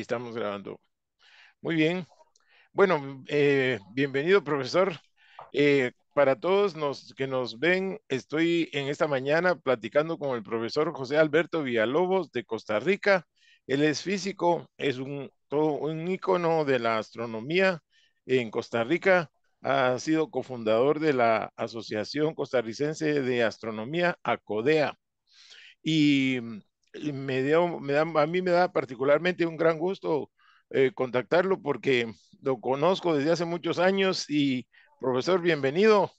estamos grabando. Muy bien. Bueno, eh, bienvenido, profesor. Eh, para todos los que nos ven, estoy en esta mañana platicando con el profesor José Alberto Villalobos de Costa Rica. Él es físico, es un, todo, un ícono de la astronomía en Costa Rica. Ha sido cofundador de la Asociación Costarricense de Astronomía, ACODEA. Y me me da, a mí me da particularmente un gran gusto eh, contactarlo porque lo conozco desde hace muchos años y profesor, bienvenido.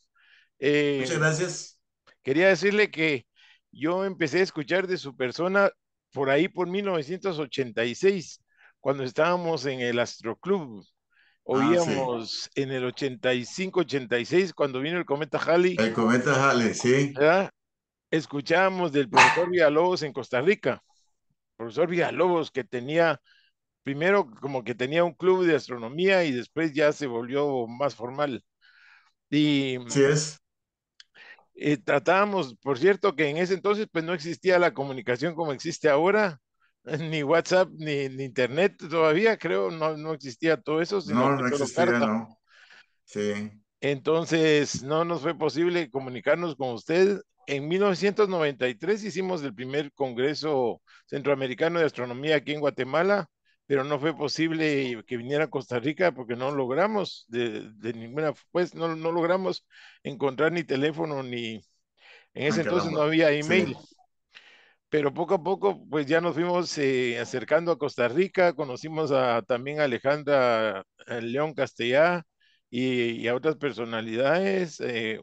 Eh, Muchas gracias. Quería decirle que yo empecé a escuchar de su persona por ahí por 1986, cuando estábamos en el Astroclub. Ah, Oíamos en el 85-86 cuando vino el cometa Halley. El cometa Halley, sí escuchamos del profesor Villalobos en Costa Rica. profesor Villalobos que tenía, primero como que tenía un club de astronomía y después ya se volvió más formal. Y Así es. Eh, tratábamos, por cierto, que en ese entonces pues no existía la comunicación como existe ahora, ni WhatsApp, ni, Internet todavía, creo, no, no existía todo eso. no, no existía, no. Sí. Entonces, no nos fue posible comunicarnos con usted en 1993 hicimos el primer Congreso Centroamericano de Astronomía aquí en Guatemala, pero no fue posible que viniera a Costa Rica porque no logramos de, ninguna, pues no, no, logramos encontrar ni teléfono ni, en ese ah, entonces no había email. Pero poco a poco, pues ya nos fuimos eh, acercando a Costa Rica, conocimos a, también a Alejandra eh, León Castellá y, a otras personalidades. Eh,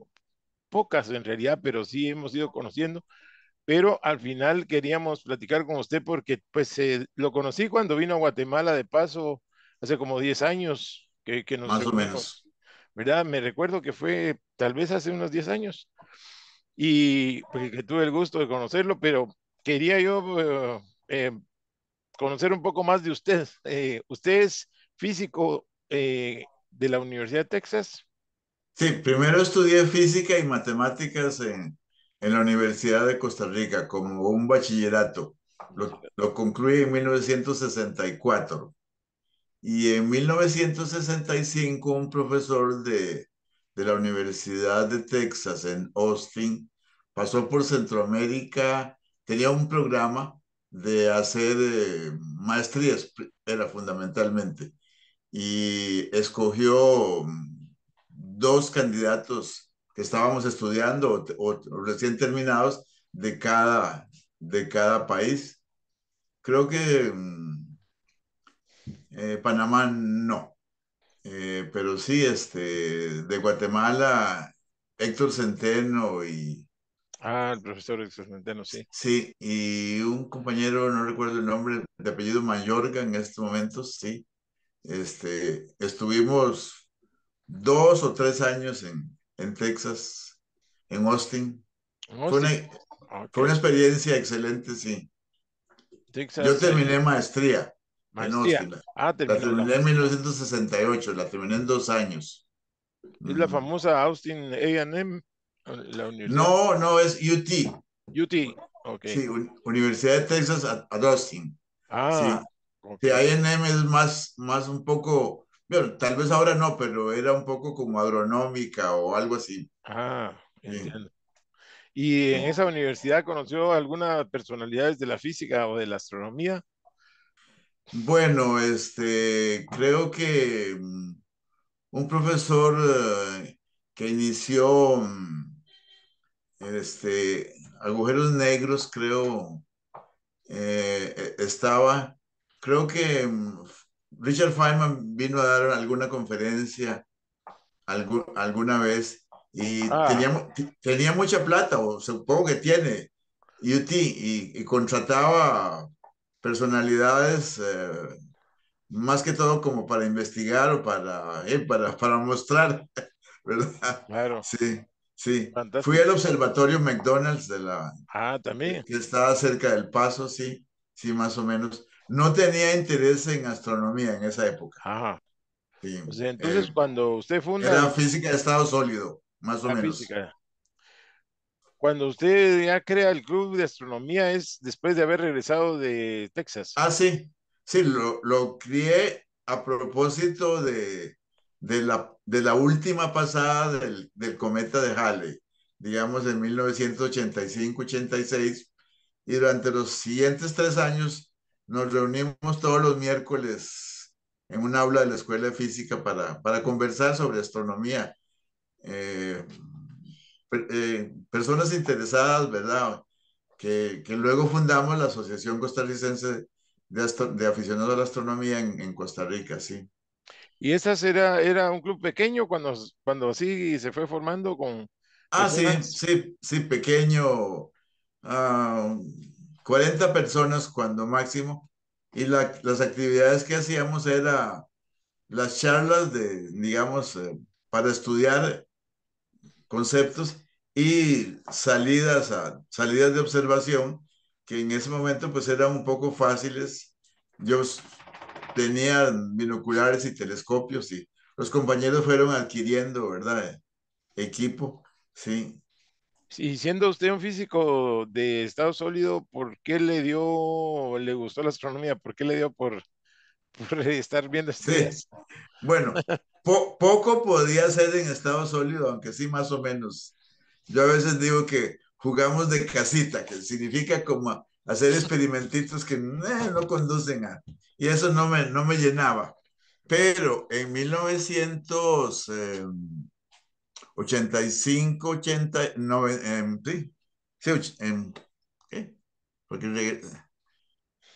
pocas en realidad, pero sí hemos ido conociendo. Pero al final queríamos platicar con usted porque pues eh, lo conocí cuando vino a Guatemala de paso hace como 10 años. Que, Más o menos. ¿Verdad? Me recuerdo que fue tal vez hace unos 10 años. Y pues, tuve el gusto de conocerlo, pero quería yo eh, conocer un poco más de usted. Eh, usted es físico de la Universidad de Texas. Sí, primero estudié física y matemáticas en, la Universidad de Costa Rica como un bachillerato. Lo, concluí en 1964. Y en 1965 un profesor de, la Universidad de Texas en Austin pasó por Centroamérica, tenía un programa de hacer eh, maestrías, era fundamentalmente, y escogió mm, dos candidatos que estábamos estudiando o, recién terminados de cada, de cada país. Creo que mm, eh, Panamá no, eh, pero sí, este, de Guatemala, Héctor Centeno y... Ah, el profesor Héctor Centeno, sí. Sí, y un compañero, no recuerdo el nombre, de apellido Mayorga en estos momentos, sí. Este, estuvimos dos o tres años en, en Texas, en Austin. Fue, una, ah, fue, experiencia excelente, sí. Yo eh, terminé maestría, en Austin. Ah, la, terminé en 1968, la terminé en dos años. ¿Es la mm. famosa Austin AM? No, no, es UT. UT, ok. Sí, Universidad de Texas a, Austin. Ah, sí. sí AM es más, más un poco bueno, tal vez ahora no, pero era un poco como agronómica o algo así. Ah, entiendo. ¿Y en esa universidad conoció algunas personalidades de la física o de la astronomía? Bueno, este, creo que mm, un profesor eh, que inició mm, este, agujeros negros, creo, eh, e, estaba, creo que mm, Richard Feynman vino a dar alguna conferencia algún, alguna vez y ah. tenía, mucha plata, o supongo que tiene, UT, y, contrataba personalidades eh, más que todo como para investigar o para, eh, para, para mostrar, ¿verdad? Claro. Sí, sí. Fui al observatorio McDonald's de la... Ah, también. Que estaba cerca del Paso, sí, sí, más o menos. No tenía interés en astronomía en esa época. Ajá. entonces cuando usted fundó... Era física de estado sólido, más o ah, menos. Física. Cuando usted ya crea el club de astronomía es después de haber regresado de Texas. Ah, sí. Sí, lo, lo crié a propósito de, de, la, de la última pasada del, del cometa de Halley, digamos en 1985-86, y durante los siguientes tres años nos reunimos todos los miércoles en un aula de la Escuela de Física para, para conversar sobre astronomía. Eh, eh, personas interesadas, ¿verdad? Que, que, luego fundamos la Asociación Costarricense de, de Aficionados a la Astronomía en, en Costa Rica, sí. ¿Y esa era, era un club pequeño cuando, cuando sí se fue formando con... Ah, sí, sí, sí, pequeño. Ah, 40 personas cuando máximo, y las actividades que hacíamos era las charlas de, digamos, eh, para estudiar conceptos y salidas, a, salidas de observación, que en ese momento pues eran un poco fáciles. Yo tenía binoculares y telescopios y los compañeros fueron adquiriendo, ¿verdad? Equipo, sí. Y siendo usted un físico de estado sólido, ¿por qué le dio, le gustó la astronomía? ¿Por qué le dio por, estar viendo estrellas? Sí. Bueno, poco podía ser en estado sólido, aunque sí más o menos. Yo a veces digo que jugamos de casita, que significa como hacer experimentitos que eh, no conducen a... Y eso no me, no me llenaba. Pero en 1900... 85, 89 90, eh, sí, em, ¿qué? porque,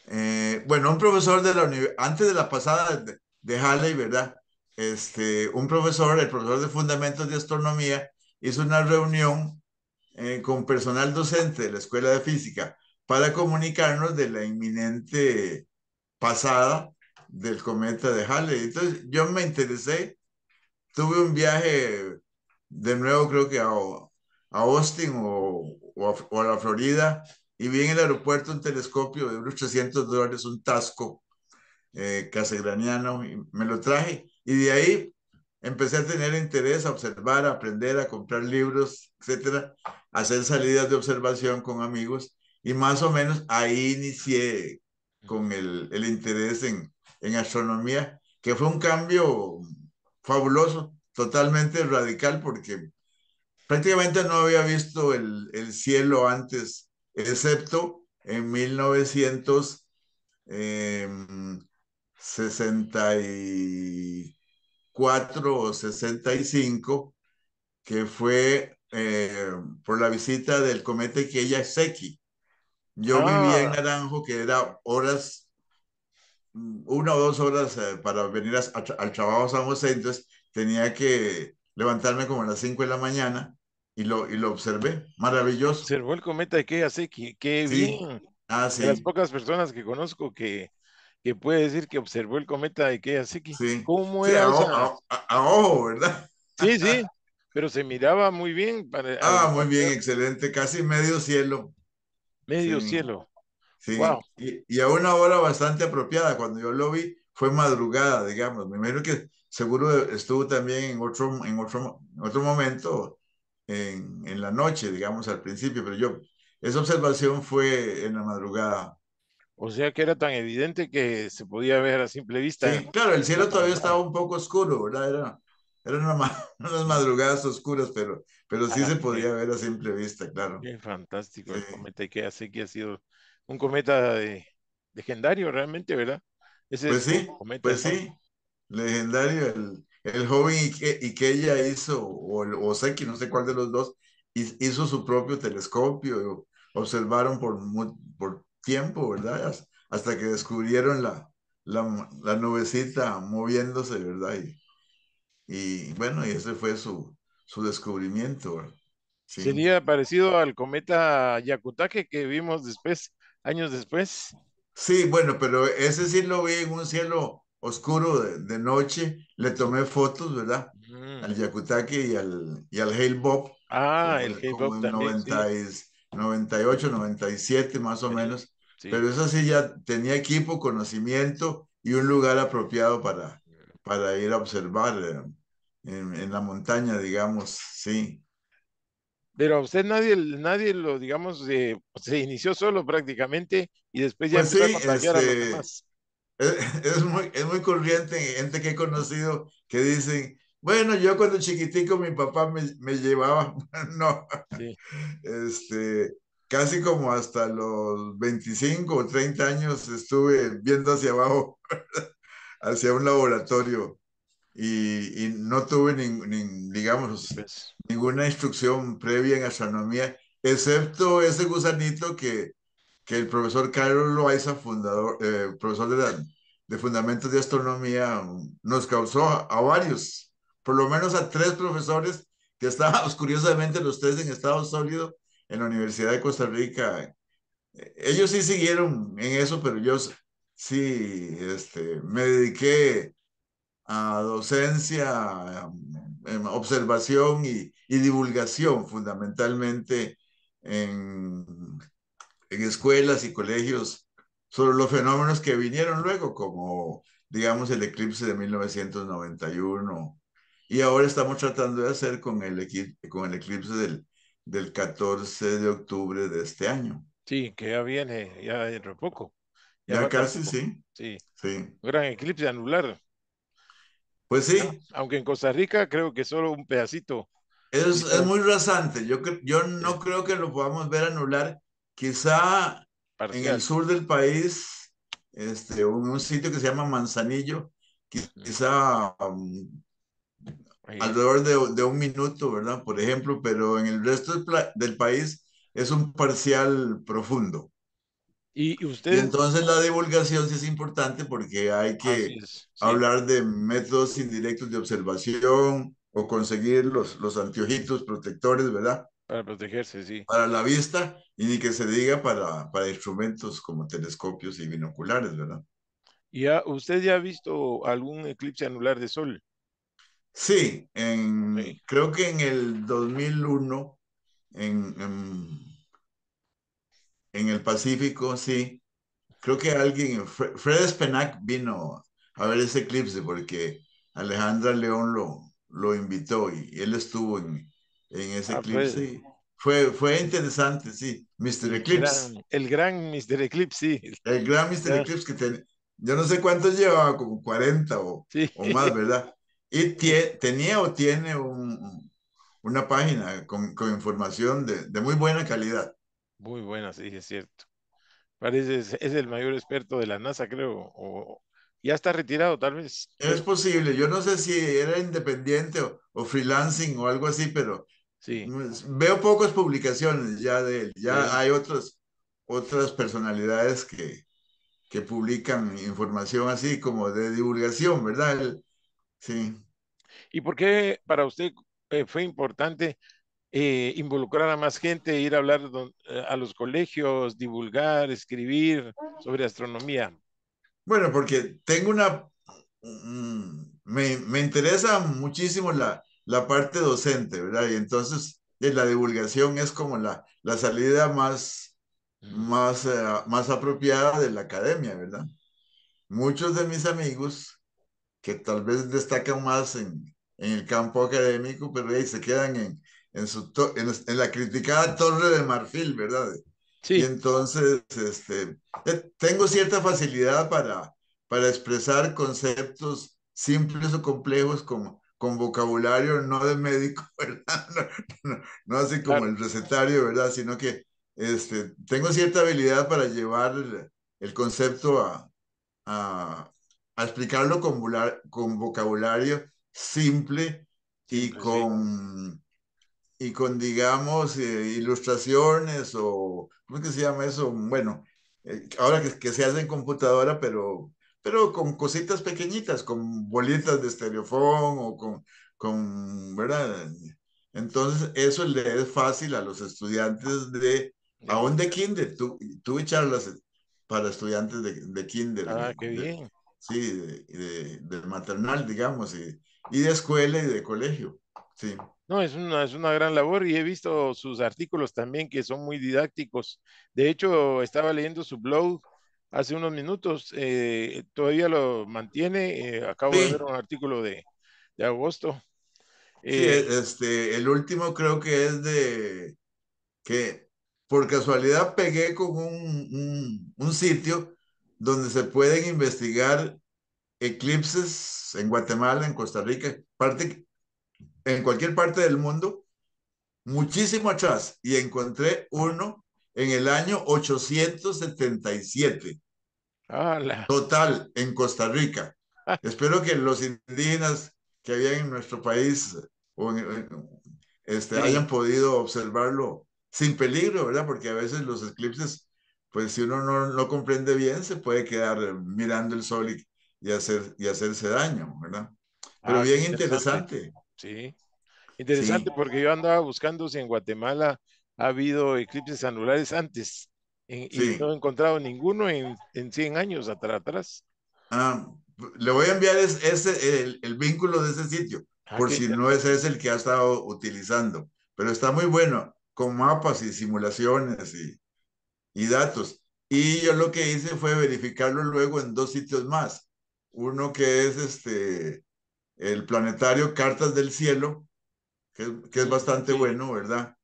eh, bueno, un profesor de la universidad, antes de la pasada de, de Halley, ¿verdad? Este, un profesor, el profesor de Fundamentos de Astronomía, hizo una reunión eh, con personal docente de la Escuela de Física para comunicarnos de la inminente pasada del cometa de Halley. Entonces yo me interesé, tuve un viaje de nuevo creo que a, Austin o, a, la Florida y vi en el aeropuerto un telescopio de unos 300 dólares, un tasco eh, casegraniano y me lo traje y de ahí empecé a tener interés, a observar, a aprender, a comprar libros, etcétera, hacer salidas de observación con amigos y más o menos ahí inicié con el, interés en, en astronomía, que fue un cambio fabuloso totalmente radical porque prácticamente no había visto el, cielo antes, excepto en 1964 em, o 65, que fue eh, por la visita del cometa Ikeya-Seki. Yo vivía en ah. Naranjo, que era horas, una o dos horas eh, para venir al trabajo San José, entonces tenía que levantarme como a las 5 de la mañana y lo, y lo observé. Maravilloso. Observó el cometa de que qué bien. Ah, sí. las pocas personas que conozco que, que puede decir que observó el cometa de que Sí. ¿Cómo era? a, ojo, ¿verdad? Sí, sí, pero se miraba muy bien. ah, muy bien, excelente, casi medio cielo. Medio cielo. Sí, y, y a una hora bastante apropiada, cuando yo lo vi, fue madrugada, digamos. Me imagino que seguro estuvo también en otro, en otro, otro momento, en, en, la noche, digamos, al principio, pero yo, esa observación fue en la madrugada. O sea que era tan evidente que se podía ver a simple vista. Sí, claro, el cielo todavía estaba un poco oscuro, ¿verdad? Era, eran unas madrugadas oscuras, pero, pero sí ah, se podía ver a simple vista, claro. Bien fantástico el cometa que hace, que ha sido un cometa de, eh, legendario realmente, ¿verdad? Pues, pues sí, pues sí legendario, el, el joven que Ikeya hizo, o, o Seki, no sé cuál de los dos, hizo su propio telescopio, observaron por, por tiempo, ¿verdad? Hasta que descubrieron la, la, la nubecita moviéndose, ¿verdad? Y, bueno, y ese fue su, descubrimiento. Sería parecido al cometa Yakutake que vimos después, años después. Sí, bueno, pero ese sí lo vi en un cielo oscuro de, noche, le tomé fotos, ¿verdad? Al Yakutake y al, y al Bob. Ah, el hale Bob también. 98, 97 más o menos. Pero eso sí ya tenía equipo, conocimiento y un lugar apropiado para, para ir a observar eh, en, la montaña, digamos, sí. Pero a usted nadie, nadie lo, digamos, eh, se inició solo prácticamente y después ya pues empezó a Es, muy, es muy corriente gente que he conocido que dicen, bueno, yo cuando chiquitico mi papá me, me llevaba, no, este, casi como hasta los 25 o 30 años estuve viendo hacia abajo, hacia un laboratorio. Y, no tuve, ni, ni, digamos, pues ninguna instrucción previa en astronomía, excepto ese gusanito que que el profesor Carlos Loaiza, fundador, eh, profesor de, de Fundamentos de Astronomía, nos causó a, varios, por lo menos a tres profesores que estábamos curiosamente los tres en estado sólido en la Universidad de Costa Rica. Eh, ellos sí siguieron en eso, pero yo sí este, me dediqué a docencia, em, em, observación y, y divulgación fundamentalmente en en escuelas y colegios sobre los fenómenos que vinieron luego, como digamos el eclipse de 1991. Y ahora estamos tratando de hacer con el, con el eclipse del, del 14 de octubre de este año. Sí, que ya viene, ya dentro poco. Ya, casi, Sí. sí. sí. gran eclipse anular. Pues sí. Aunque en Costa Rica creo que solo un pedacito. Es, es muy rasante. Yo, yo no creo que lo podamos ver anular Quizá en el sur del país, este, un, sitio que se llama Manzanillo, quizá um, alrededor de, de, un minuto, ¿verdad? Por ejemplo, pero en el resto del, país es un parcial profundo. ¿Y, usted? entonces la divulgación sí es importante porque hay que hablar de métodos indirectos de observación o conseguir los, los anteojitos protectores, ¿verdad? Para protegerse, sí. Para la vista y ni que se diga para, para instrumentos como telescopios y binoculares, ¿verdad? ¿Y usted ya ha visto algún eclipse anular de sol? Sí, en, creo que en el 2001, en, en, el Pacífico, sí. Creo que alguien, Fred, Spenak vino a ver ese eclipse porque Alejandra León lo, lo invitó y él estuvo en, en ese eclipse ah, pues, Fue, fue interesante, sí. Mr. Eclipse. el gran Mr. Eclipse, sí. El gran Mr. Eclipse que tenía. yo no sé cuántos llevaba, como 40 o, o más, ¿verdad? Y tenía o tiene un, una página con, con información de, de, muy buena calidad. Muy buena, sí, es cierto. Parece, es el mayor experto de la NASA, creo, o, ya está retirado, tal vez. Es posible, yo no sé si era independiente o freelancing o algo así, pero Veo pocas publicaciones ya de él. Ya hay otros, otras personalidades que, que publican información así como de divulgación, ¿verdad? sí. ¿Y por qué para usted eh, fue importante eh, involucrar a más gente, ir a hablar eh, a los colegios, divulgar, escribir sobre astronomía? Bueno, porque tengo una... Mm, me interesa muchísimo la, la parte docente, ¿verdad? Y entonces eh, la divulgación es como la, la salida más, más, eh, más apropiada de la academia, ¿verdad? Muchos de mis amigos que tal vez destacan más en, el campo académico, pero ahí se quedan en, en, su la criticada torre de marfil, ¿verdad? Sí. Y entonces, este, eh, tengo cierta facilidad para, para expresar conceptos simples o complejos como, con vocabulario no de médico, ¿verdad? No, así como el recetario, ¿verdad? Sino que este, tengo cierta habilidad para llevar el, concepto a, a, explicarlo con, con, vocabulario simple y con... Y con, digamos, eh, ilustraciones o, ¿cómo es que se llama eso? Bueno, eh, ahora que, que se hace en computadora, pero pero con cositas pequeñitas, con bolitas de estereofón o con, con ¿verdad? Entonces, eso le es fácil a los estudiantes de, aún de kinder, tú tuve charlas para estudiantes de, de kinder. Ah, qué bien. sí, de, maternal, digamos, y, y, de escuela y de colegio, sí. No, es una, es una gran labor y he visto sus artículos también que son muy didácticos. De hecho, estaba leyendo su blog hace unos minutos, eh, todavía lo mantiene. Eh, acabo de ver un artículo de, de agosto. sí, eh, este, el último creo que es de que por casualidad pegué con un, un, sitio donde se pueden investigar eclipses en Guatemala, en Costa Rica, parte, en cualquier parte del mundo, muchísimo atrás, y encontré uno en el año 877 total en Costa Rica. Ah. Espero que los indígenas que habían en nuestro país este, hayan podido observarlo sin peligro, ¿verdad? Porque a veces los eclipses, pues si uno no, comprende bien, se puede quedar mirando el sol y, y hacerse daño, ¿verdad? Pero ah, bien interesante. Sí, interesante porque yo andaba buscando si en Guatemala ha habido eclipses anulares antes no he encontrado ninguno en, en 100 años atrás. Ah, le voy a enviar el, vínculo de ese sitio, ah, por si no ese es el que ha estado utilizando. Pero está muy bueno, con mapas y simulaciones y, y datos. Y yo lo que hice fue verificarlo luego en dos sitios más. Uno que es este, el planetario Cartas del Cielo, que es bastante bueno, ¿verdad?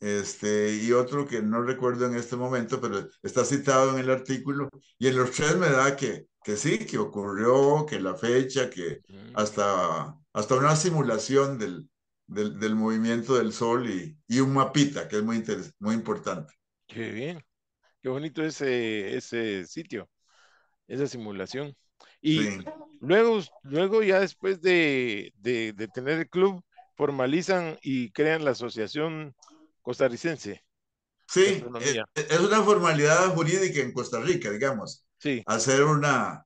este, y otro que no recuerdo en este momento, pero está citado en el artículo, y en los tres me da que, que sí, que ocurrió, que la fecha, que hasta, hasta una simulación del, del, movimiento del sol y, y, un mapita, que es muy, muy importante. Qué bien, qué bonito ese, ese sitio, esa simulación. Y luego, luego ya después de, de, de tener el club, formalizan y crean la asociación costarricense. Sí, es una formalidad jurídica en Costa Rica, digamos. Sí. Hacer una...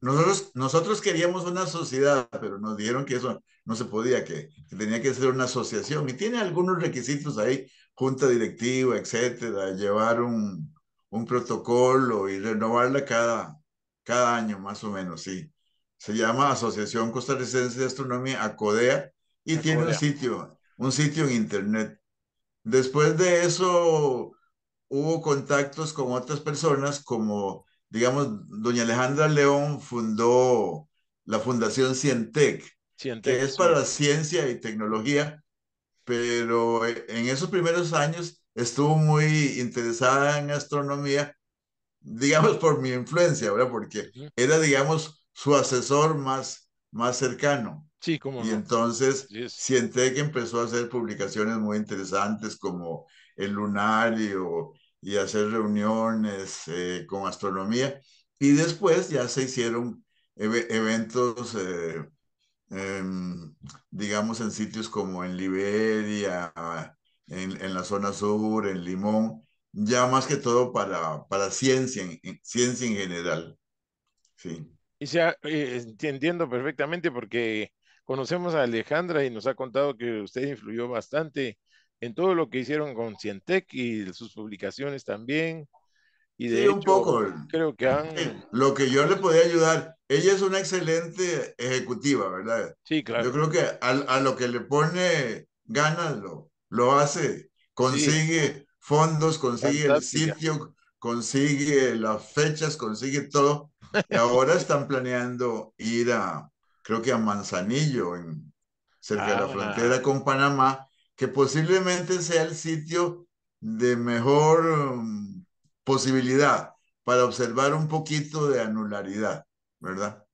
Nosotros, nosotros queríamos una sociedad, pero nos dijeron que eso no se podía, que, tenía que ser una asociación. Y tiene algunos requisitos ahí, junta directiva, etcétera, llevar un, un protocolo y renovarla cada, cada año, más o menos, sí. Se llama Asociación Costarricense de Astronomía, ACODEA, y tiene un sitio, un sitio en internet. Después de eso hubo contactos con otras personas como, digamos, doña Alejandra León fundó la Fundación Cientec, que es para ciencia y tecnología, pero e, en esos primeros años estuvo muy interesada en astronomía, digamos por mi influencia, ¿verdad? Porque era, digamos, su asesor más, más cercano como. Y entonces siente que empezó a hacer publicaciones muy interesantes como El Lunario y hacer reuniones eh, con astronomía. Y después ya se hicieron eventos, eh, em, digamos, en sitios como en Liberia, en, en, la zona sur, en Limón, ya más que todo para, para ciencia, en, ciencia en general. Sí. Y ya eh, entiendo perfectamente porque Conocemos a Alejandra y nos ha contado que usted influyó bastante en todo lo que hicieron con Cientec y sus publicaciones también. Y de sí, un poco. Creo que han... Lo que yo le podía ayudar, ella es una excelente ejecutiva, ¿verdad? Sí, claro. Yo creo que a, lo que le pone ganas lo, lo hace, consigue fondos, consigue el sitio, consigue las fechas, consigue todo. ahora están planeando ir a, creo que a Manzanillo, cerca de la ah. frontera con Panamá, que posiblemente sea el sitio de mejor mm, posibilidad para observar un poquito de anularidad, ¿verdad?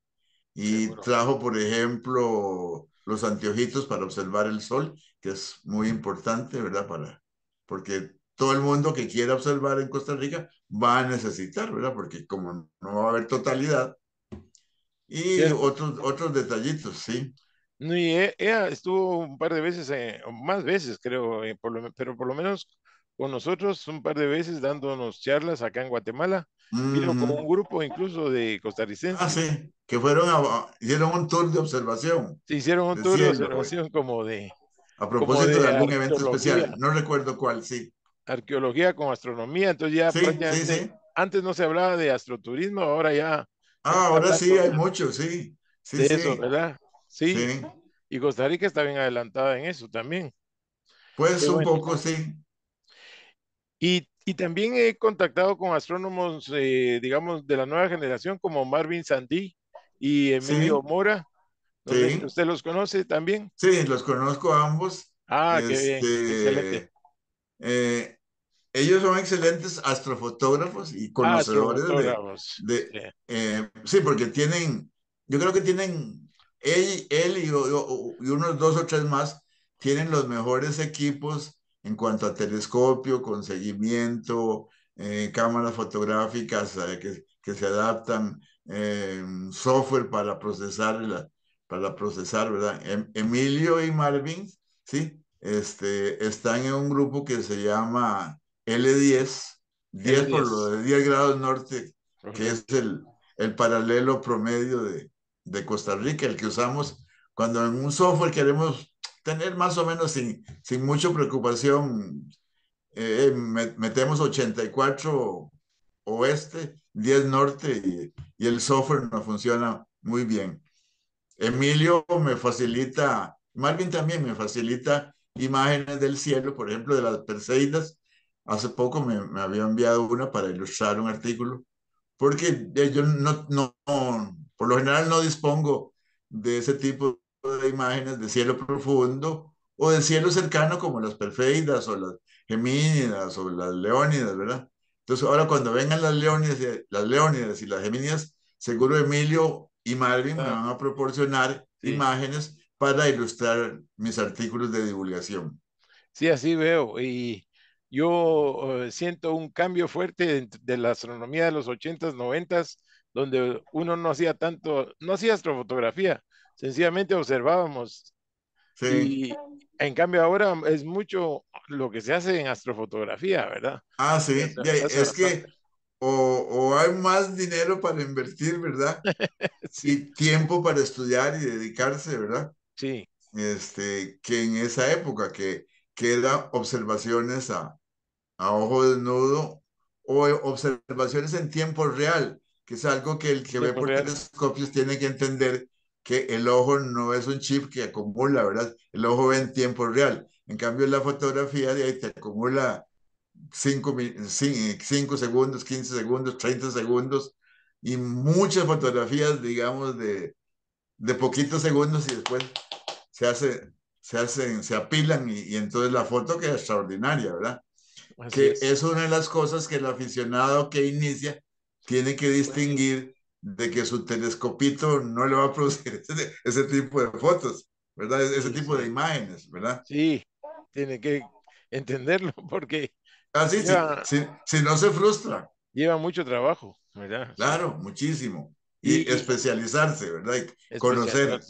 Y trajo, por ejemplo, los anteojitos para observar el sol, que es muy importante, ¿verdad? Para, porque todo el mundo que quiera observar en Costa Rica va a necesitar, ¿verdad? Porque como no va a haber totalidad, y otros, otros detallitos, sí. Y ella estuvo un par de veces, eh, más veces creo, eh, pero por lo menos con nosotros un par de veces dándonos charlas acá en Guatemala. como un grupo incluso de costarricenses. Ah, sí, que fueron a, hicieron un tour de observación. Sí, hicieron un tour de observación como de... A propósito de, algún evento especial, no recuerdo cuál, sí. Arqueología con astronomía, entonces ya antes no se hablaba de astroturismo, ahora ya Ah, ahora sí hay muchos, sí. Sí, sí. Eso, ¿verdad? Sí. Y Costa Rica está bien adelantada en eso también. Pues un poco, sí. Y, también he contactado con astrónomos, eh, digamos, de la nueva generación, como Marvin Sandí y Emilio Mora. Sí. ¿Usted los conoce también? Sí, los conozco a ambos. Ah, qué bien, este, excelente. Eh, ellos son excelentes astrofotógrafos y ah, conocedores de... Eh, sí, porque tienen, yo creo que tienen, él, él y, yo, unos dos o tres más, tienen los mejores equipos en cuanto a telescopio, con seguimiento, eh, cámaras fotográficas eh, que, se adaptan, em, software para procesar, para procesar, ¿verdad? Em, Emilio y Marvin, ¿sí? Este, están en un grupo que se llama L10, 10 10 por lo de 10 grados norte, que es el, paralelo promedio de, Costa Rica, el que usamos cuando en un software queremos tener más o menos sin, sin mucha preocupación, eh, metemos 84 oeste, 10 norte y, el software nos funciona muy bien. Emilio me facilita, Marvin también me facilita imágenes del cielo, por ejemplo, de las Perseidas, hace poco me, había enviado una para ilustrar un artículo, porque eh, yo no, no, por lo general no dispongo de ese tipo de imágenes de cielo profundo o de cielo cercano como las perfeidas o las gemínidas o las leónidas, ¿verdad? Entonces ahora cuando vengan las leónidas, y, las leónidas y las gemínidas, seguro Emilio y Marvin me van a proporcionar imágenes para ilustrar mis artículos de divulgación. Sí, así veo. Y yo eh, siento un cambio fuerte de, la astronomía de los 80s, 90 donde uno no hacía tanto, no hacía astrofotografía, sencillamente observábamos. Sí. en cambio ahora es mucho lo que se hace en astrofotografía, ¿verdad? Ah, sí, es, que o, o, hay más dinero para invertir, ¿verdad? sí. tiempo para estudiar y dedicarse, ¿verdad? Sí. Este, que en esa época que queda observaciones a, a ojo desnudo o observaciones en tiempo real, que es algo que el que ve por telescopios tiene que entender que el ojo no es un chip que acumula, ¿verdad? El ojo ve en tiempo real. En cambio, la fotografía de ahí te acumula 5 segundos, 15 segundos, 30 segundos y muchas fotografías, digamos, de, de poquitos segundos y después se hace se hacen, se apilan y, entonces la foto queda extraordinaria, ¿verdad? Así que es. una de las cosas que el aficionado que inicia tiene que distinguir de que su telescopito no le va a producir ese, tipo de fotos, ¿verdad? E-, ese tipo de imágenes, ¿verdad? Sí, tiene que entenderlo porque... así ah, si, si, no se frustra. Lleva mucho trabajo, ¿verdad? Claro, muchísimo. Y, especializarse, ¿verdad? Y conocer.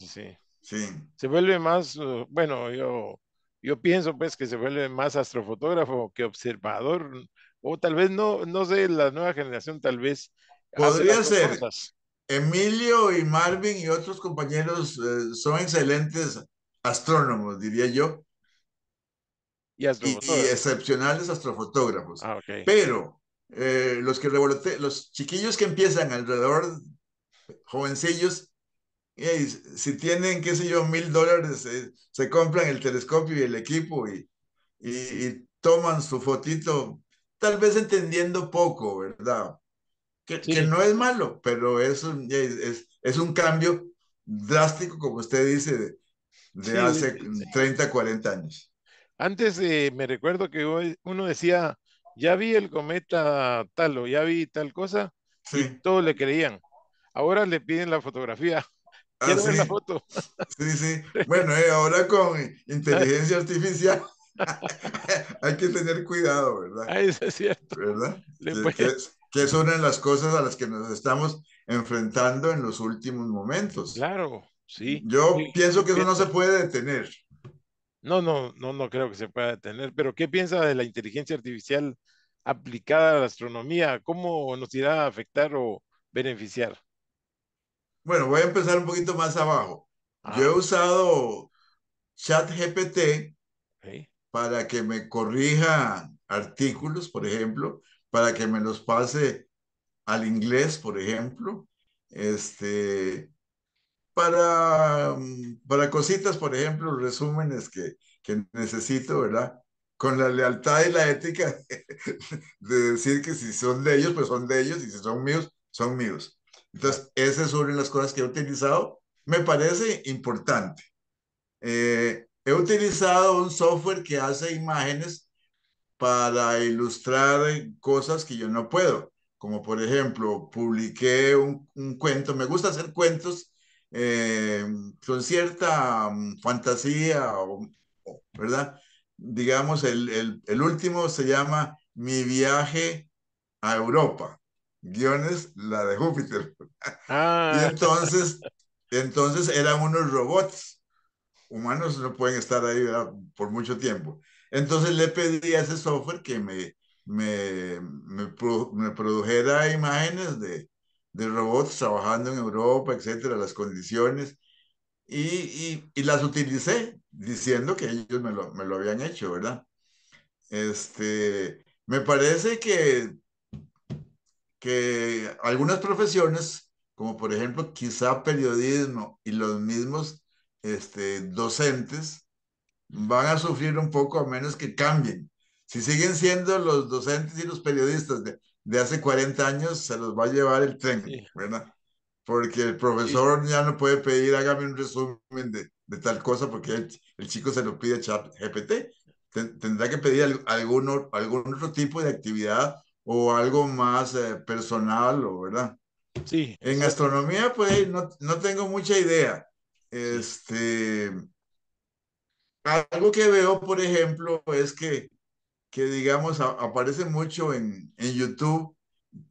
Se vuelve más, uh, bueno, yo, yo pienso pues que se vuelve más astrofotógrafo que observador, o tal vez no, no sé, la nueva generación tal vez. Podría ser. Emilio y Marvin y otros compañeros eh, son excelentes astrónomos, diría yo. Y, excepcionales astrofotógrafos. Ah, Pero eh, los que revolote, los chiquillos que empiezan alrededor, jovencillos, si tienen, qué sé yo, mil dólares, eh, se compran el telescopio y el equipo y, y, toman su fotito, tal vez entendiendo poco, ¿verdad? Que, no es malo, pero es un, es, es un cambio drástico, como usted dice, de, hace 30, 40 años. Antes eh, me recuerdo que uno decía, ya vi el cometa tal o ya vi tal cosa, y todos le creían. Ahora le piden la fotografía Ah, foto. Sí, sí. Bueno, eh, ahora con inteligencia artificial hay que tener cuidado, ¿verdad? Ah, eso es cierto. ¿Verdad? Que, son las cosas a las que nos estamos enfrentando en los últimos momentos. Claro, sí. Yo pienso que eso no se puede detener. No, no, no, no creo que se pueda detener. Pero ¿qué piensa de la inteligencia artificial aplicada a la astronomía? ¿Cómo nos irá a afectar o beneficiar? Bueno, voy a empezar un poquito más abajo. Ah. Yo he usado ChatGPT para que me corrija artículos, por ejemplo, para que me los pase al inglés, por ejemplo, este, para, mm, para cositas, por ejemplo, resúmenes que, necesito, ¿verdad? Con la lealtad y la ética de decir que si son de ellos, pues son de ellos, y si son míos, son míos. Entonces, esa es las cosas que he utilizado. Me parece importante. Eh, he utilizado un software que hace imágenes para ilustrar cosas que yo no puedo. Como por ejemplo, publiqué un, cuento. Me gusta hacer cuentos eh, con cierta mm, fantasía, ¿verdad? Digamos, el, el, el último se llama Mi viaje a Europa guiones la de Júpiter. Y ah. entonces, entonces eran unos robots. Humanos no pueden estar ahí por mucho tiempo. Entonces le pedí a ese software que me, me, me, produjera imágenes de, de, robots trabajando en Europa, etcétera, las condiciones. Y, y, y las utilicé diciendo que ellos me lo, me lo habían hecho, ¿verdad? Este, me parece que que algunas profesiones, como por ejemplo quizá periodismo y los mismos este, docentes, van a sufrir un poco a menos que cambien. Si siguen siendo los docentes y los periodistas de, de hace 40 años, se los va a llevar el tren, ¿verdad? Porque el profesor ya no puede pedir, hágame un resumen de, tal cosa, porque el, chico se lo pide a GPT. Tendrá que pedir algún, algún otro tipo de actividad o algo más eh, personal, ¿verdad? Sí. En astronomía, pues no, no, tengo mucha idea. Este, algo que veo, por ejemplo, es que, que digamos, aparece mucho en, en YouTube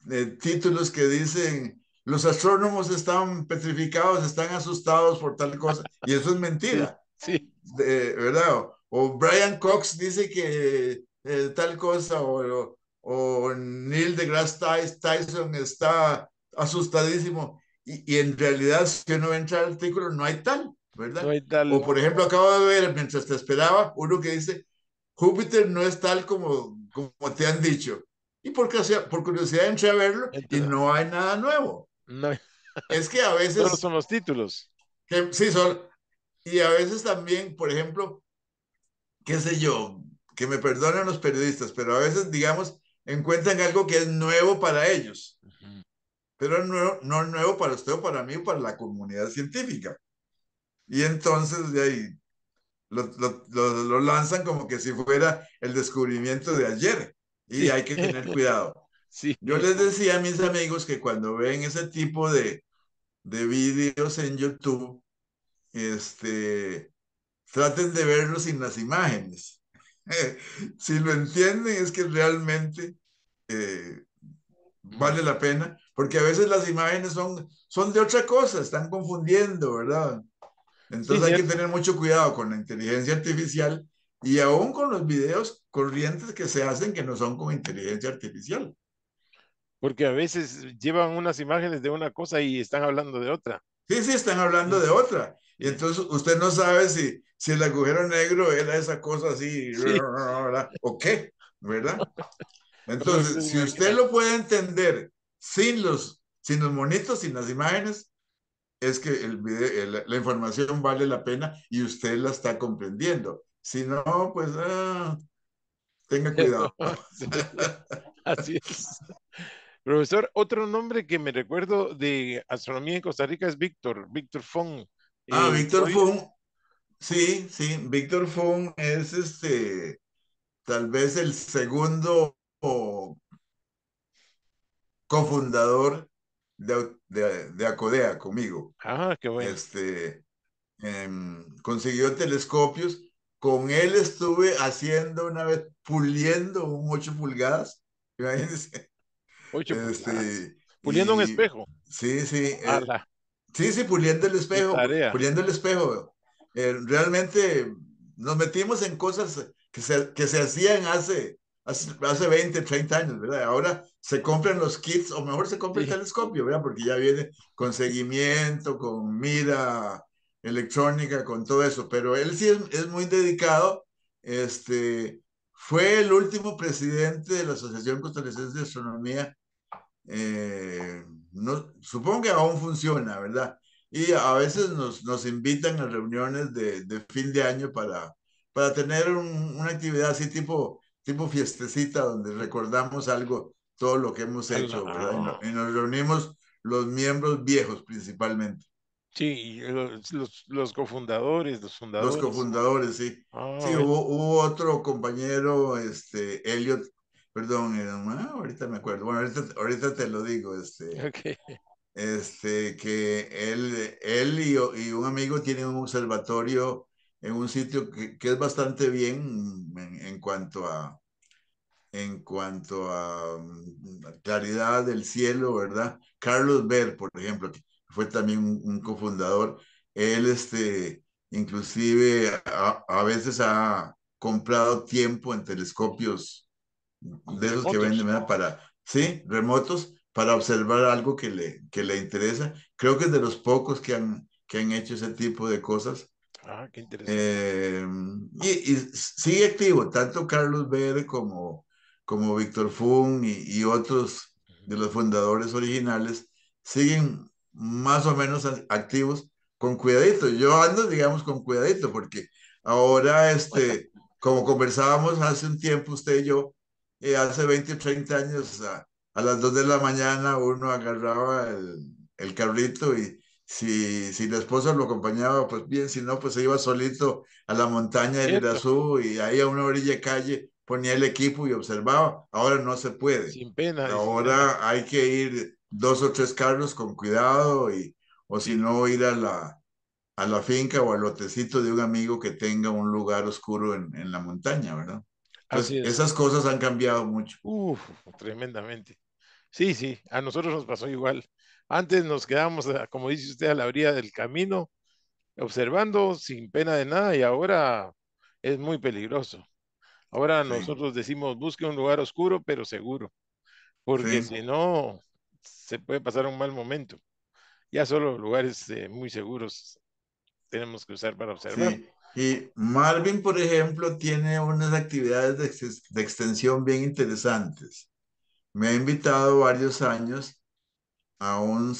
eh, títulos que dicen, los astrónomos están petrificados, están asustados por tal cosa, y eso es mentira. Sí. ¿Verdad? O, Brian Cox dice que eh, tal cosa, o o Neil deGrasse Tyson está asustadísimo y, en realidad si uno entra al artículo no hay tal, ¿verdad? No hay tal. O por ejemplo acabo de ver mientras te esperaba uno que dice Júpiter no es tal como, como te han dicho y por, por curiosidad entré a verlo y no hay nada nuevo. No. Es que a veces... son los títulos. Que, sí, son. Y a veces también, por ejemplo, qué sé yo, que me perdonen los periodistas, pero a veces, digamos, encuentran algo que es nuevo para ellos, pero no, no es nuevo para usted o para mí o para la comunidad científica. Y entonces de ahí lo, lo, lanzan como que si fuera el descubrimiento de ayer y hay que tener cuidado. Yo les decía a mis amigos que cuando ven ese tipo de, de vídeos en YouTube, este, traten de verlos sin las imágenes. si lo entienden es que realmente eh, vale la pena, porque a veces las imágenes son, son de otra cosa, están confundiendo, ¿verdad? Entonces hay que tener mucho cuidado con la inteligencia artificial y aún con los videos corrientes que se hacen que no son con inteligencia artificial. Porque a veces llevan unas imágenes de una cosa y están hablando de otra. Sí, sí, están hablando de otra. Y entonces usted no sabe si, si el agujero negro era esa cosa así, o qué, ¿verdad? Entonces, si usted lo puede entender sin los, sin los monitos, sin las imágenes, es que la información vale la pena y usted la está comprendiendo. Si no, pues ah, tenga cuidado. Así es. Profesor, otro nombre que me recuerdo de astronomía en Costa Rica es Víctor, Víctor Fong. Ah, este, Víctor Fung. Sí, sí, Víctor Fung es este, tal vez el segundo cofundador de, de, Acodea conmigo. Ah, qué bueno. Este, em, consiguió telescopios. Con él estuve haciendo una vez, puliendo un 8 pulgadas. Imagínense. Este, pulgadas. puliendo un espejo. Sí, sí. Eh, Sí, sí, puliendo el espejo. Puliendo el espejo. Eh, realmente nos metimos en cosas que se, que se hacían hace, hace, 20, 30 años, ¿verdad? Ahora se compran los kits, o mejor se compra el telescopio, ¿verdad? Porque ya viene con seguimiento, con mira electrónica, con todo eso. Pero él sí es, es muy dedicado. Este, fue el último presidente de la Asociación Costarricense de Astronomía. Eh, supongo que aún funciona, ¿verdad? Y a veces nos, nos invitan a reuniones de, fin de año para, para tener una actividad así tipo, tipo fiestecita donde recordamos algo, todo lo que hemos hecho, ah. Y, nos reunimos los miembros viejos principalmente. Sí, los, cofundadores, los fundadores. Los cofundadores, sí. Ah, sí, hubo, otro compañero, este, Elliot, perdón, eh, ahorita me acuerdo, bueno, ahorita, te lo digo, este, este que él, y, un amigo tienen un observatorio en un sitio que, es bastante bien en, cuanto a en cuanto a mm, claridad del cielo, ¿verdad? Carlos Ver, por ejemplo, fue también un, cofundador, él este, inclusive a, a, veces ha comprado tiempo en telescopios de esos que venden para, sí, remotos, para observar algo que le, que le interesa. Creo que es de los pocos que han, que han hecho ese tipo de cosas. Ah, qué interesante. Em, y, sigue activo, tanto Carlos Verde como, como Víctor Fung y, y, otros de los fundadores originales siguen más o menos activos con cuidadito. Yo ando, digamos, con cuidadito, porque ahora, este, como conversábamos hace un tiempo usted y yo, eh, hace 20 o 30 años a, las 2 de la mañana uno agarraba el, carrito y si, si la esposa lo acompañaba, pues bien, si no, pues se iba solito a la montaña del Irazú y ahí a una orilla de calle ponía el equipo y observaba. Ahora no se puede. Sin pena. Ahora hay que ir dos o tres carros con cuidado y, o si no, ir a la, a la finca o al lotecito de un amigo que tenga un lugar oscuro en la montaña, ¿verdad? Pues, esas cosas han cambiado mucho. Uf, tremendamente. Sí, sí, a nosotros nos pasó igual. Antes nos quedábamos, eh, como dice usted, a la orilla del camino, observando sin pena de nada y ahora es muy peligroso. Ahora nosotros decimos, busque un lugar oscuro pero seguro, porque si no, se puede pasar un mal momento. Ya solo lugares eh, muy seguros tenemos que usar para observar. Y Marvin, por ejemplo, tiene unas actividades de, extensión bien interesantes. Me ha invitado varios años a un,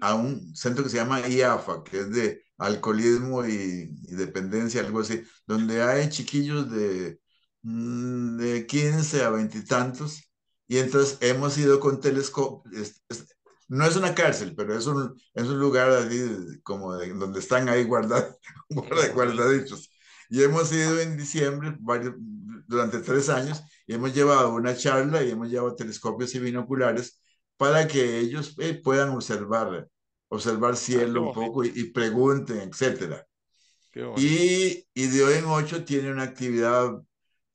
a un centro que se llama IAFA, que es de alcoholismo y, dependencia, algo así, donde hay chiquillos de, mm, de 15 a 20 y tantos. Y entonces hemos ido con telescopios, no es una cárcel, pero es un, es un lugar como donde están ahí guardados, guardaditos. Y hemos ido en diciembre, durante tres años, y hemos llevado una charla y hemos llevado telescopios y binoculares para que ellos eh, puedan observar, observar cielo un poco y, pregunten, etcétera. Y, de hoy en ocho tiene una actividad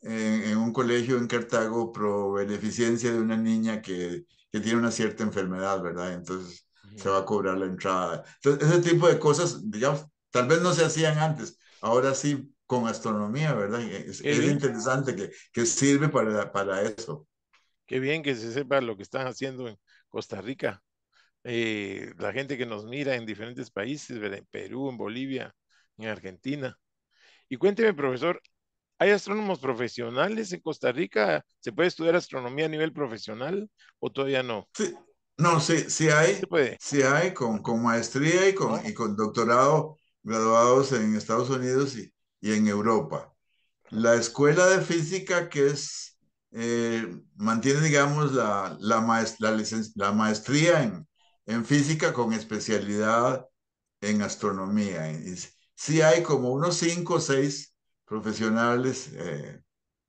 en, eh, en un colegio en Cartago pro beneficencia de una niña que tiene una cierta enfermedad, ¿verdad? Entonces se va a cobrar la entrada. Entonces, ese tipo de cosas, digamos, tal vez no se hacían antes, ahora sí con astronomía, ¿verdad? E, es, interesante que, que sirve para, para eso. Qué bien que se sepa lo que están haciendo en Costa Rica. Eh, la gente que nos mira en diferentes países, en Perú, en Bolivia, en Argentina. Y cuénteme, profesor, ¿Hay astrónomos profesionales en Costa Rica? ¿Se puede estudiar astronomía a nivel profesional o todavía no? Sí, no, sí, sí hay. ¿Se puede? Sí hay, con, maestría y con, y con doctorado graduados en Estados Unidos y, en Europa. La escuela de física que es, eh, mantiene, digamos, la, la, la, maestría en, en, física con especialidad en astronomía. sí hay como unos cinco o seis profesionales eh,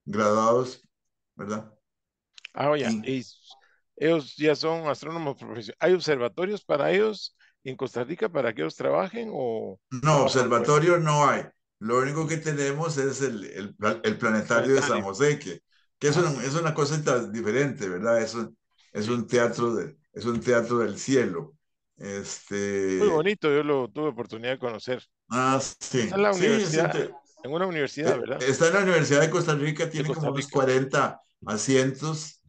graduados, ¿verdad? Ah, oye, ellos ya son astrónomos profesionales. ¿Hay observatorios para ellos en Costa Rica para que ellos trabajen o...? No, observatorio no hay. Lo único que tenemos es el, el, planetario de San José, que, ah. es, una, es cosa diferente, ¿verdad? Es un, es un, teatro, es un teatro del cielo. Este... Muy bonito, yo lo tuve oportunidad de conocer. Ah, sí. la sí, universidad, en una universidad, eh, ¿verdad? Está en la Universidad de Costa Rica, tiene como unos 40 asientos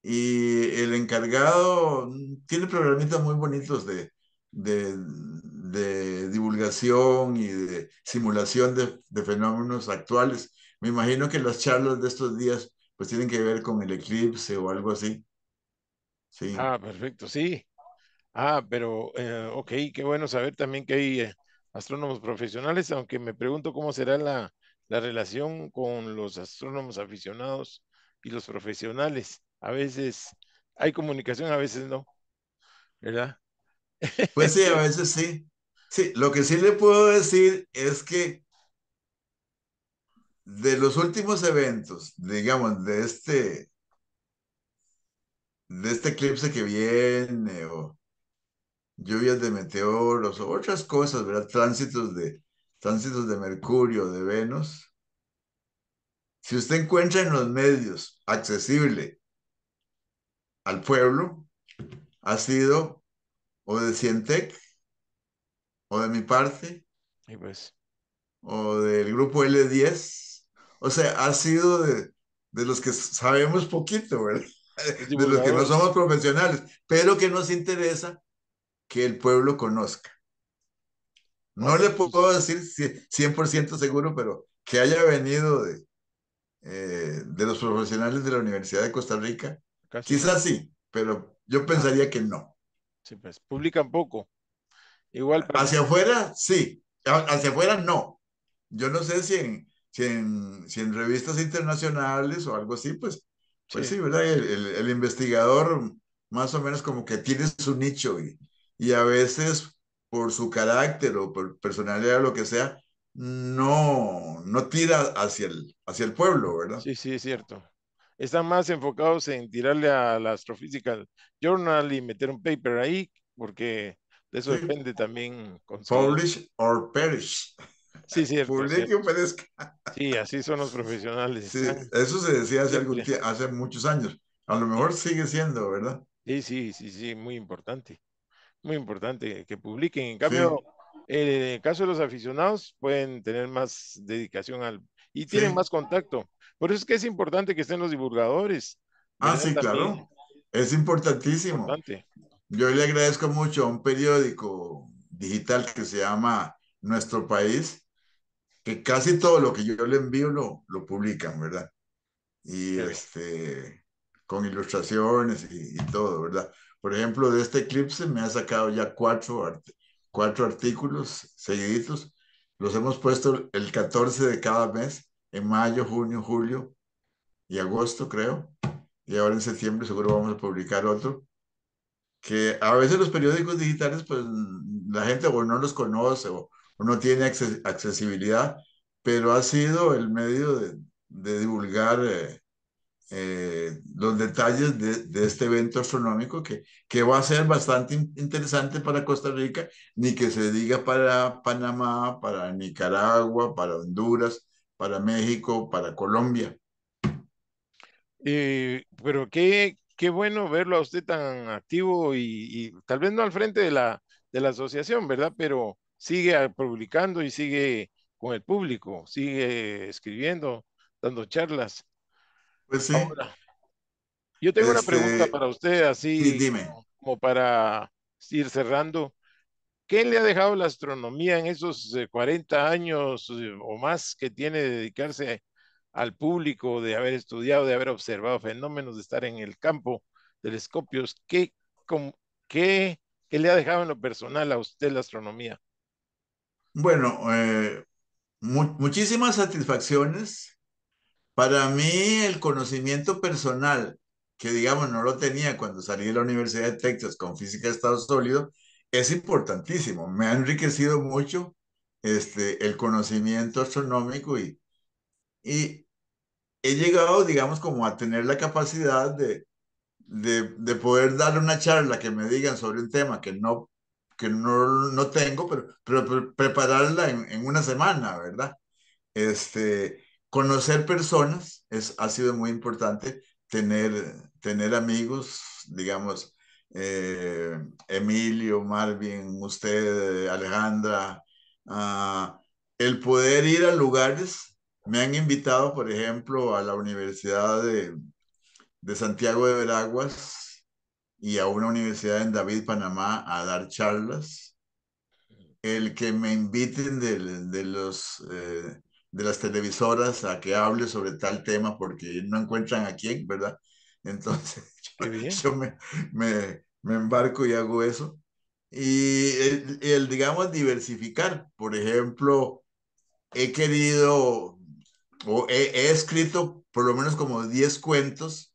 y el encargado mm, tiene programitas muy bonitos de, de, de divulgación y de simulación de, de, fenómenos actuales. Me imagino que las charlas de estos días pues tienen que ver con el eclipse o algo así. Sí. Ah, perfecto, sí. Ah, pero eh, ok, qué bueno saber también que hay eh, astrónomos profesionales, aunque me pregunto cómo será la, relación con los astrónomos aficionados y los profesionales. A veces hay comunicación, a veces no, ¿verdad? Pues sí, a veces sí. Sí, lo que sí le puedo decir es que de los últimos eventos, digamos, de este, de este eclipse que viene o lluvias de meteoros o otras cosas, ¿verdad? Tránsitos de, tránsitos de Mercurio, de Venus. Si usted encuentra en los medios accesible al pueblo, ha sido o de Cientec, o de mi parte, pues. o del grupo L10. O sea, ha sido de, de los que sabemos poquito, ¿verdad? De los que no somos profesionales, pero que nos interesa que el pueblo conozca. No le puedo decir 100% seguro, pero que haya venido de, eh, de los profesionales de la Universidad de Costa Rica, quizás sí, pero yo ah. pensaría que no. Sí, pues publican poco. Igual. Hacia afuera, sí. Hacia afuera, no. Yo no sé si en, en, revistas internacionales o algo así, pues, pues ¿verdad? El, el, investigador más o menos como que tiene su nicho y, y a veces por su carácter o por personalidad o lo que sea, no, no tira hacia el, hacia el pueblo, ¿verdad? Sí, sí, es cierto. Están más enfocados en tirarle a la astrofísica Journal y meter un paper ahí, porque de eso depende también. Con Publish or perish. Sí, sí, es cierto. o Sí, así son los profesionales. Sí, eso se decía hace, este hace muchos años. A lo mejor sigue siendo, ¿verdad? Sí, sí, sí, sí, muy importante muy importante que publiquen. En cambio, eh, en el caso de los aficionados, pueden tener más dedicación al y tienen más contacto. Por eso es que es importante que estén los divulgadores. Ah, sí, claro. Es importantísimo. Yo le agradezco mucho a un periódico digital que se llama Nuestro País, que casi todo lo que yo le envío lo, lo publican, ¿verdad? Y este, con ilustraciones y todo, ¿verdad? Por ejemplo, de este eclipse me ha sacado ya cuatro, cuatro artículos seguiditos. Los hemos puesto el 14 de cada mes, en mayo, junio, julio y agosto, creo. Y ahora en septiembre seguro vamos a publicar otro. Que a veces los periódicos digitales, pues la gente o no los conoce o, no tiene accesibilidad, pero ha sido el medio de, divulgar eh, eh, los detalles de, este evento astronómico que, que va a ser bastante interesante para Costa Rica, ni que se diga para Panamá, para Nicaragua, para Honduras, para México, para Colombia. pero qué, qué bueno verlo a usted tan activo y, y, tal vez no al frente de la, de la asociación, ¿verdad? Pero sigue publicando y sigue con el público, sigue escribiendo, dando charlas. Pues yo tengo una este, pregunta para usted, así Como, para ir cerrando. ¿Qué le ha dejado la astronomía en esos 40 eh, años eh, o más que tiene de dedicarse al público, de haber estudiado, de haber observado fenómenos, de estar en el campo, telescopios? ¿Qué, qué, le ha dejado en lo personal a usted la astronomía? Bueno, eh, muchísimas satisfacciones, para mí el conocimiento personal, que digamos no lo tenía cuando salí de la Universidad de Texas con física de estado sólido, es importantísimo. Me ha enriquecido mucho este, el conocimiento astronómico y, y he llegado, digamos, como a tener la capacidad de, de, poder dar una charla que me digan sobre un tema que no, que no, tengo, pero, pero, prepararla en, en, una semana, ¿verdad? Este, conocer personas es, ha sido muy importante, tener, tener amigos, digamos, eh, Emilio, Marvin, usted, Alejandra, ah, el poder ir a lugares. Me han invitado, por ejemplo, a la Universidad de, de Santiago de Veraguas y a una universidad en David, Panamá, a dar charlas. El que me inviten de, los eh, de las televisoras a que hable sobre tal tema porque no encuentran a quién, ¿verdad? Entonces yo, me, me, embarco y hago eso. Y el, digamos, diversificar. Por ejemplo, he querido o he, escrito por lo menos como 10 cuentos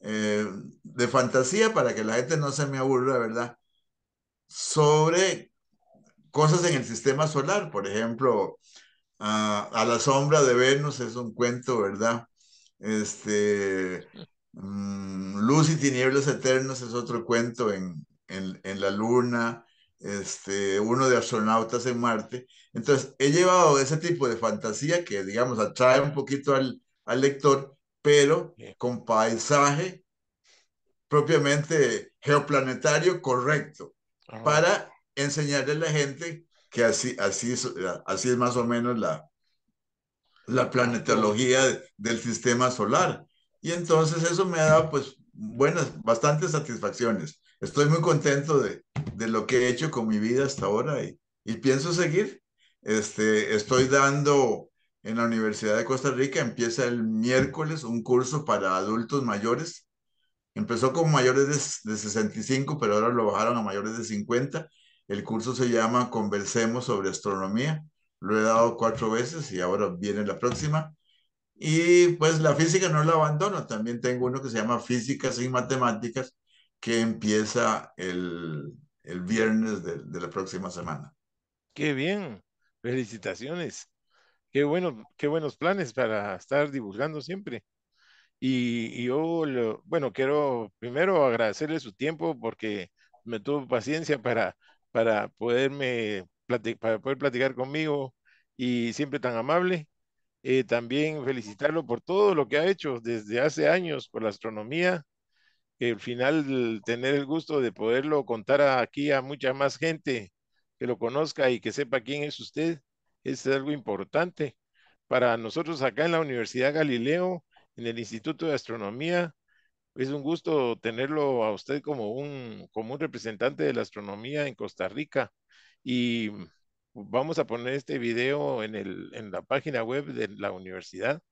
eh, de fantasía para que la gente no se me aburra, ¿verdad? Sobre cosas en el sistema solar, por ejemplo, a, la sombra de Venus es un cuento, ¿verdad? Este, mm, Luz y tinieblas eternos es otro cuento en, en, la luna, este, uno de astronautas en Marte. Entonces, he llevado ese tipo de fantasía que, digamos, atrae un poquito al, al lector, pero con paisaje propiamente geoplanetario correcto, para enseñarle a la gente que así, eh, así, es, más o menos la, la planetología del sistema solar. Y entonces eso me ha dado pues buenas, bastantes satisfacciones. Estoy muy contento de, lo que he hecho con mi vida hasta ahora y, pienso seguir. Este, estoy dando en la Universidad de Costa Rica, empieza el miércoles un curso para adultos mayores. Empezó con mayores de, de 65, pero ahora lo bajaron a mayores de 50 el curso se llama Conversemos sobre Astronomía. Lo he dado cuatro veces y ahora viene la próxima. Y pues la física no la abandono. También tengo uno que se llama Físicas y Matemáticas, que empieza el, viernes de, la próxima semana. Qué bien. Felicitaciones. Qué, bueno, qué buenos planes para estar divulgando siempre. Y, yo, bueno, quiero primero agradecerle su tiempo porque me tuvo paciencia para para poderme para poder platicar conmigo y siempre tan amable. Eh, también felicitarlo por todo lo que ha hecho desde hace años por la astronomía. el al final tener el gusto de poderlo contar aquí a mucha más gente que lo conozca y que sepa quién es usted es algo importante para nosotros acá en la Universidad Galileo, en el Instituto de Astronomía, es un gusto tenerlo a usted como un, como un representante de la astronomía en Costa Rica. Y vamos a poner este video en, el, en la página web de la universidad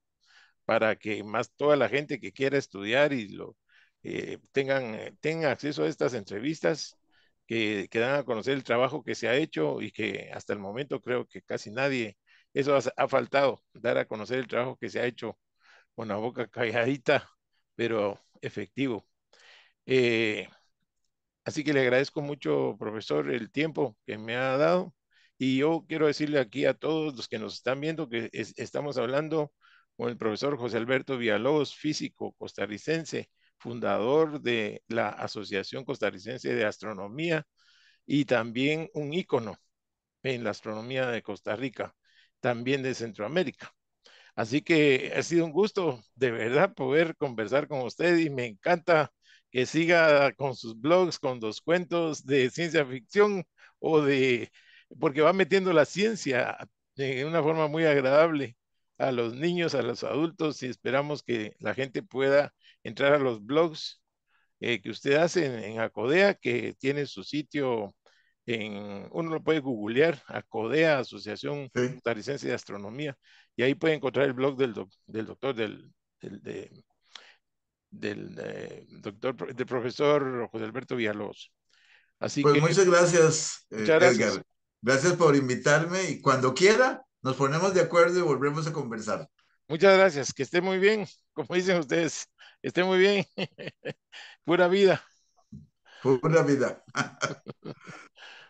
para que más toda la gente que quiera estudiar y lo eh, tengan, eh, tengan acceso a estas entrevistas que, que, dan a conocer el trabajo que se ha hecho y que hasta el momento creo que casi nadie, eso ha, ha faltado, dar a conocer el trabajo que se ha hecho con la boca calladita, pero efectivo. Eh, así que le agradezco mucho, profesor, el tiempo que me ha dado. Y yo quiero decirle aquí a todos los que nos están viendo que estamos hablando con el profesor José Alberto Villalobos, físico costarricense, fundador de la Asociación Costarricense de Astronomía y también un ícono en la astronomía de Costa Rica, también de Centroamérica. Así que ha sido un gusto de verdad poder conversar con usted y me encanta que siga con sus blogs, con los cuentos de ciencia ficción o de, porque va metiendo la ciencia de una forma muy agradable a los niños, a los adultos y esperamos que la gente pueda entrar a los blogs eh, que usted hace en, Acodea, que tiene su sitio en, uno lo puede googlear, Acodea, Asociación sí. de Astronomía. Y ahí puede encontrar el blog del, doctor, del, del, de, del eh, doctor, del profesor José Alberto Villalobos. Así pues que, muchas gracias, eh, muchas gracias. Edgar. Gracias por invitarme y cuando quiera nos ponemos de acuerdo y volvemos a conversar. Muchas gracias, que esté muy bien, como dicen ustedes, esté muy bien. Pura vida. Pura vida.